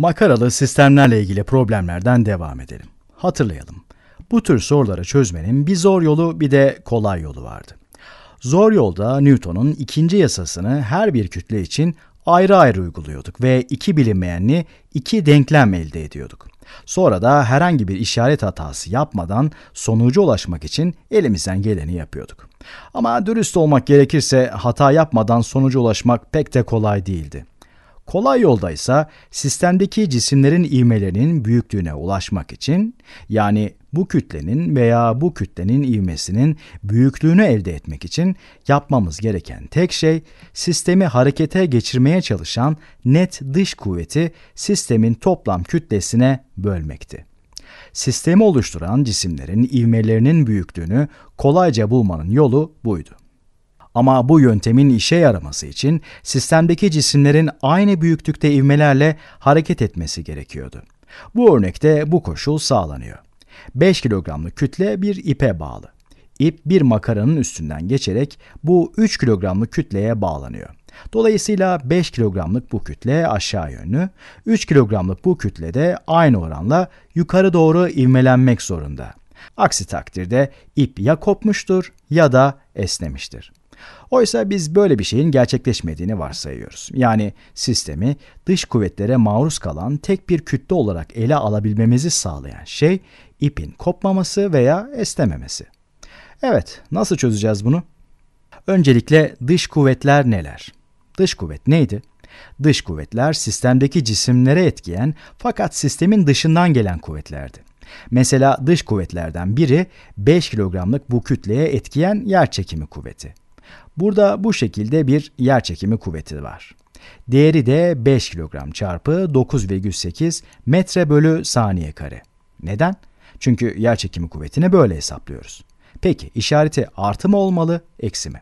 Makaralı sistemlerle ilgili problemlerden devam edelim. Hatırlayalım. Bu tür soruları çözmenin bir zor yolu bir de kolay yolu vardı. Zor yolda Newton'un ikinci yasasını her bir kütle için ayrı ayrı uyguluyorduk ve iki bilinmeyenli iki denklem elde ediyorduk. Sonra da herhangi bir işaret hatası yapmadan sonuca ulaşmak için elimizden geleni yapıyorduk. Ama dürüst olmak gerekirse hata yapmadan sonuca ulaşmak pek de kolay değildi. Kolay yolda ise sistemdeki cisimlerin ivmelerinin büyüklüğüne ulaşmak için yani bu kütlenin veya bu kütlenin ivmesinin büyüklüğünü elde etmek için yapmamız gereken tek şey sistemi harekete geçirmeye çalışan net dış kuvveti sistemin toplam kütlesine bölmekti. Sistemi oluşturan cisimlerin ivmelerinin büyüklüğünü kolayca bulmanın yolu buydu. Ama bu yöntemin işe yaraması için sistemdeki cisimlerin aynı büyüklükte ivmelerle hareket etmesi gerekiyordu. Bu örnekte bu koşul sağlanıyor. 5 kilogramlık kütle bir ipe bağlı. İp bir makaranın üstünden geçerek bu 3 kilogramlık kütleye bağlanıyor. Dolayısıyla 5 kilogramlık bu kütle aşağı yönlü, 3 kilogramlık bu kütle de aynı oranla yukarı doğru ivmelenmek zorunda. Aksi takdirde ip ya kopmuştur ya da esnemiştir. Oysa biz böyle bir şeyin gerçekleşmediğini varsayıyoruz. Yani sistemi dış kuvvetlere maruz kalan tek bir kütle olarak ele alabilmemizi sağlayan şey ipin kopmaması veya esnememesi. Evet, nasıl çözeceğiz bunu? Öncelikle dış kuvvetler neler? Dış kuvvet neydi? Dış kuvvetler sistemdeki cisimlere etkiyen fakat sistemin dışından gelen kuvvetlerdi. Mesela dış kuvvetlerden biri 5 kilogramlık bu kütleye etkiyen yer çekimi kuvveti. Burada bu şekilde bir yer çekimi kuvveti var. Değeri de 5 kilogram çarpı 9,8 metre bölü saniye kare. Neden? Çünkü yer çekimi kuvvetini böyle hesaplıyoruz. Peki işareti artı mı olmalı, eksi mi?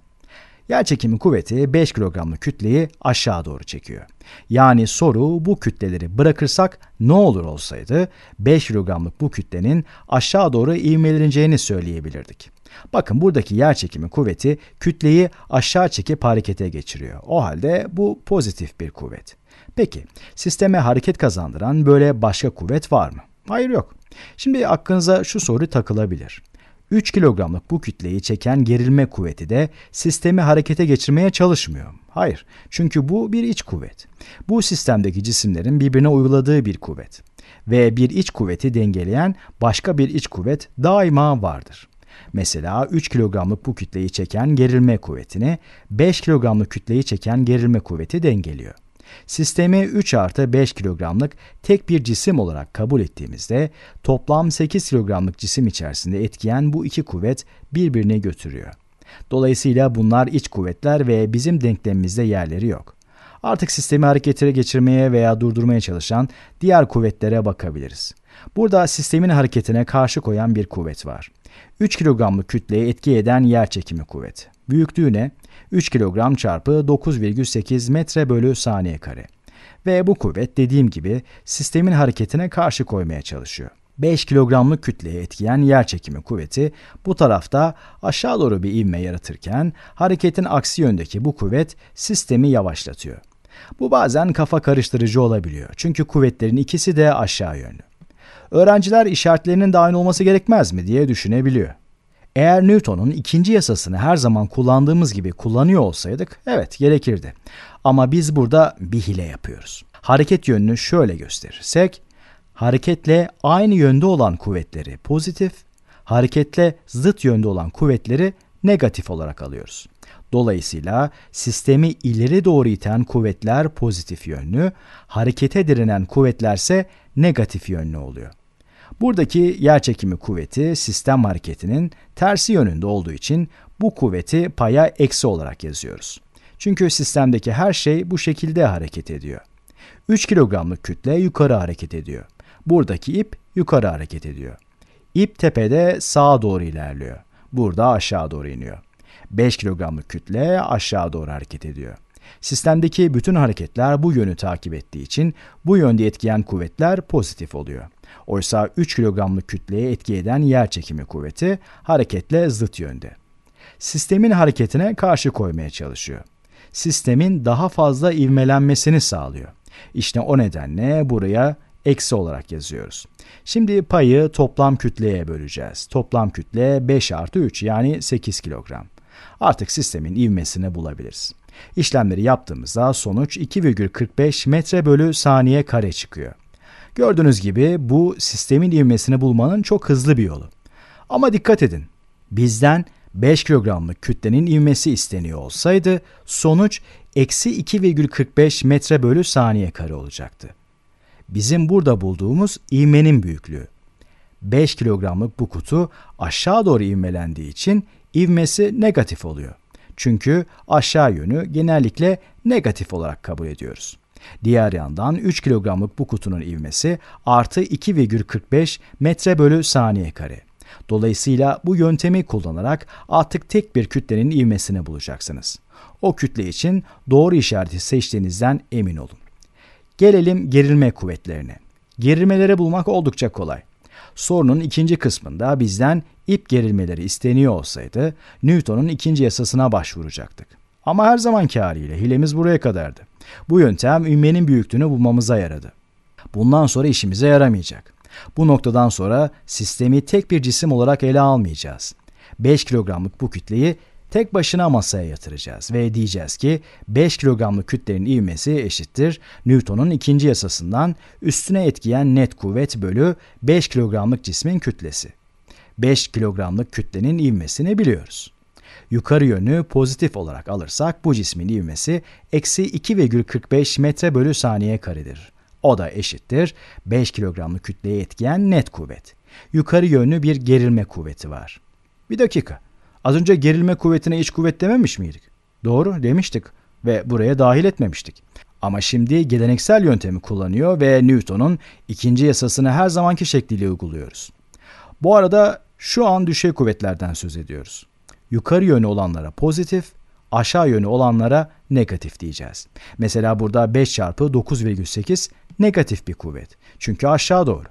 Yer çekimi kuvveti 5 kilogramlı kütleyi aşağı doğru çekiyor. Yani soru bu kütleleri bırakırsak ne olur olsaydı 5 kilogramlık bu kütlenin aşağı doğru ivmeleneceğini söyleyebilirdik. Bakın buradaki yer çekimi kuvveti kütleyi aşağı çekip harekete geçiriyor. O halde bu pozitif bir kuvvet. Peki sisteme hareket kazandıran böyle başka kuvvet var mı? Hayır yok. Şimdi aklınıza şu soru takılabilir. 3 kilogramlık bu kütleyi çeken gerilme kuvveti de sistemi harekete geçirmeye çalışmıyor. Hayır, çünkü bu bir iç kuvvet. Bu sistemdeki cisimlerin birbirine uyguladığı bir kuvvet. Ve bir iç kuvveti dengeleyen başka bir iç kuvvet daima vardır. Mesela 3 kilogramlık bu kütleyi çeken gerilme kuvvetini 5 kilogramlık kütleyi çeken gerilme kuvveti dengeliyor. Sistemi 3 artı 5 kilogramlık tek bir cisim olarak kabul ettiğimizde toplam 8 kilogramlık cisim içerisinde etkiyen bu iki kuvvet birbirini götürüyor. Dolayısıyla bunlar iç kuvvetler ve bizim denklemimizde yerleri yok. Artık sistemi harekete geçirmeye veya durdurmaya çalışan diğer kuvvetlere bakabiliriz. Burada sistemin hareketine karşı koyan bir kuvvet var. 3 kilogramlık kütleye etki eden yer çekimi kuvveti. ne? 3 kilogram çarpı 9,8 metre bölü saniye kare. Ve bu kuvvet dediğim gibi sistemin hareketine karşı koymaya çalışıyor. 5 kilogramlık kütleye etkiyen yer çekimi kuvveti bu tarafta aşağı doğru bir ivme yaratırken hareketin aksi yöndeki bu kuvvet sistemi yavaşlatıyor. Bu bazen kafa karıştırıcı olabiliyor çünkü kuvvetlerin ikisi de aşağı yönlü öğrenciler işaretlerinin dahil olması gerekmez mi diye düşünebiliyor. Eğer Newton'un ikinci yasasını her zaman kullandığımız gibi kullanıyor olsaydık evet gerekirdi. Ama biz burada bir hile yapıyoruz. Hareket yönünü şöyle gösterirsek, hareketle aynı yönde olan kuvvetleri pozitif, hareketle zıt yönde olan kuvvetleri negatif olarak alıyoruz. Dolayısıyla sistemi ileri doğru iten kuvvetler pozitif yönlü, harekete direnen kuvvetlerse negatif yönlü oluyor. Buradaki yer çekimi kuvveti sistem hareketinin tersi yönünde olduğu için bu kuvveti paya eksi olarak yazıyoruz. Çünkü sistemdeki her şey bu şekilde hareket ediyor. 3 kilogramlık kütle yukarı hareket ediyor. Buradaki ip yukarı hareket ediyor. İp tepede sağa doğru ilerliyor. Burada aşağı doğru iniyor. 5 kilogramlık kütle aşağı doğru hareket ediyor. Sistemdeki bütün hareketler bu yönü takip ettiği için bu yönde etkileyen kuvvetler pozitif oluyor. Oysa 3 kilogramlık kütleye etki eden yer çekimi kuvveti hareketle zıt yönde. Sistemin hareketine karşı koymaya çalışıyor. Sistemin daha fazla ivmelenmesini sağlıyor. İşte o nedenle buraya eksi olarak yazıyoruz. Şimdi payı toplam kütleye böleceğiz. Toplam kütle 5 artı 3 yani 8 kilogram. Artık sistemin ivmesini bulabiliriz. İşlemleri yaptığımızda sonuç 2,45 metre bölü saniye kare çıkıyor. Gördüğünüz gibi bu sistemin ivmesini bulmanın çok hızlı bir yolu. Ama dikkat edin. Bizden 5 kilogramlık kütlenin ivmesi isteniyor olsaydı sonuç eksi 2,45 metre bölü saniye kare olacaktı. Bizim burada bulduğumuz ivmenin büyüklüğü. 5 kilogramlık bu kutu aşağı doğru ivmelendiği için ivmesi negatif oluyor. Çünkü aşağı yönü genellikle negatif olarak kabul ediyoruz. Diğer yandan 3 kilogramlık bu kutunun ivmesi artı 2,45 metre bölü saniye kare. Dolayısıyla bu yöntemi kullanarak artık tek bir kütlenin ivmesini bulacaksınız. O kütle için doğru işareti seçtiğinizden emin olun. Gelelim gerilme kuvvetlerine. Gerilmeleri bulmak oldukça kolay. Sorunun ikinci kısmında bizden ip gerilmeleri isteniyor olsaydı Newton'un ikinci yasasına başvuracaktık. Ama her zamanki haliyle hilemiz buraya kadardı. Bu yöntem ümmenin büyüklüğünü bulmamıza yaradı. Bundan sonra işimize yaramayacak. Bu noktadan sonra sistemi tek bir cisim olarak ele almayacağız. 5 kilogramlık bu kütleyi tek başına masaya yatıracağız ve diyeceğiz ki 5 kilogramlık kütlenin ivmesi eşittir Newton'un ikinci yasasından üstüne etkiyen net kuvvet bölü 5 kilogramlık cismin kütlesi. 5 kilogramlık kütlenin ivmesini biliyoruz yukarı yönü pozitif olarak alırsak bu cismin ivmesi eksi 2,45 metre bölü saniye karedir. O da eşittir 5 kilogramlı kütleye etkiyen net kuvvet. Yukarı yönlü bir gerilme kuvveti var. Bir dakika. Az önce gerilme kuvvetine iç kuvvet dememiş miydik? Doğru demiştik ve buraya dahil etmemiştik. Ama şimdi geleneksel yöntemi kullanıyor ve Newton'un ikinci yasasını her zamanki şekliyle uyguluyoruz. Bu arada şu an düşey kuvvetlerden söz ediyoruz yukarı yönü olanlara pozitif, aşağı yönü olanlara negatif diyeceğiz. Mesela burada 5 çarpı 9,8 negatif bir kuvvet. Çünkü aşağı doğru.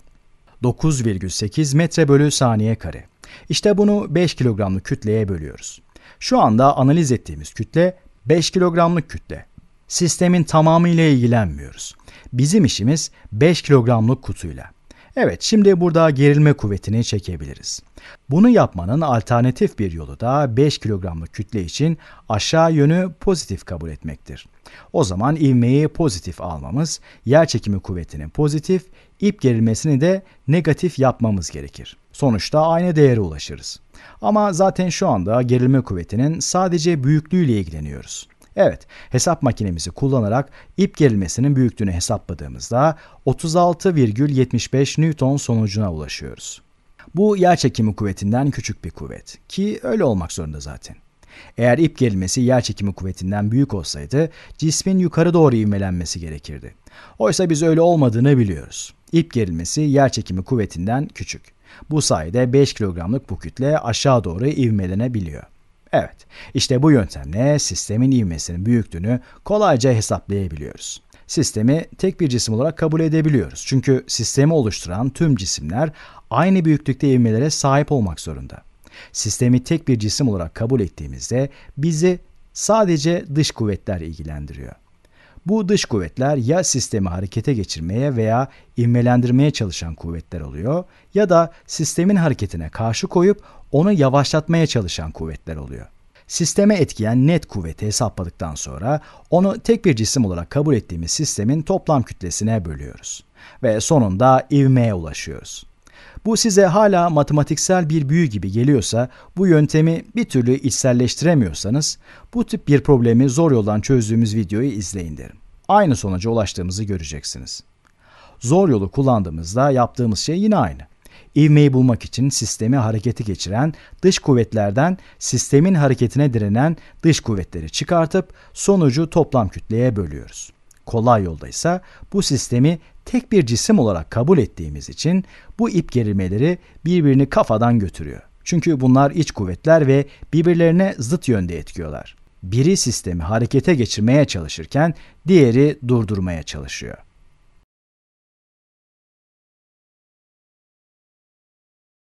9,8 metre bölü saniye kare. İşte bunu 5 kilogramlık kütleye bölüyoruz. Şu anda analiz ettiğimiz kütle 5 kilogramlık kütle. Sistemin tamamıyla ilgilenmiyoruz. Bizim işimiz 5 kilogramlık kutuyla. Evet, şimdi burada gerilme kuvvetini çekebiliriz. Bunu yapmanın alternatif bir yolu da 5 kilogramlık kütle için aşağı yönü pozitif kabul etmektir. O zaman ivmeyi pozitif almamız, yer çekimi kuvvetinin pozitif, ip gerilmesini de negatif yapmamız gerekir. Sonuçta aynı değere ulaşırız. Ama zaten şu anda gerilme kuvvetinin sadece büyüklüğüyle ilgileniyoruz. Evet, hesap makinemizi kullanarak ip gerilmesinin büyüklüğünü hesapladığımızda 36,75 Newton sonucuna ulaşıyoruz. Bu yer çekimi kuvvetinden küçük bir kuvvet ki öyle olmak zorunda zaten. Eğer ip gerilmesi yer çekimi kuvvetinden büyük olsaydı cismin yukarı doğru ivmelenmesi gerekirdi. Oysa biz öyle olmadığını biliyoruz. İp gerilmesi yer çekimi kuvvetinden küçük. Bu sayede 5 kilogramlık bu kütle aşağı doğru ivmelenebiliyor. Evet, işte bu yöntemle sistemin ivmesinin büyüklüğünü kolayca hesaplayabiliyoruz. Sistemi tek bir cisim olarak kabul edebiliyoruz. Çünkü sistemi oluşturan tüm cisimler aynı büyüklükte ivmelere sahip olmak zorunda. Sistemi tek bir cisim olarak kabul ettiğimizde bizi sadece dış kuvvetler ilgilendiriyor. Bu dış kuvvetler ya sistemi harekete geçirmeye veya ivmelendirmeye çalışan kuvvetler oluyor ya da sistemin hareketine karşı koyup onu yavaşlatmaya çalışan kuvvetler oluyor. Sisteme etkiyen net kuvveti hesapladıktan sonra onu tek bir cisim olarak kabul ettiğimiz sistemin toplam kütlesine bölüyoruz ve sonunda ivmeye ulaşıyoruz. Bu size hala matematiksel bir büyü gibi geliyorsa, bu yöntemi bir türlü içselleştiremiyorsanız, bu tip bir problemi zor yoldan çözdüğümüz videoyu izleyin derim. Aynı sonuca ulaştığımızı göreceksiniz. Zor yolu kullandığımızda yaptığımız şey yine aynı ivmeyi bulmak için sistemi harekete geçiren dış kuvvetlerden sistemin hareketine direnen dış kuvvetleri çıkartıp sonucu toplam kütleye bölüyoruz. Kolay yolda ise bu sistemi tek bir cisim olarak kabul ettiğimiz için bu ip gerilmeleri birbirini kafadan götürüyor. Çünkü bunlar iç kuvvetler ve birbirlerine zıt yönde etkiyorlar. Biri sistemi harekete geçirmeye çalışırken diğeri durdurmaya çalışıyor.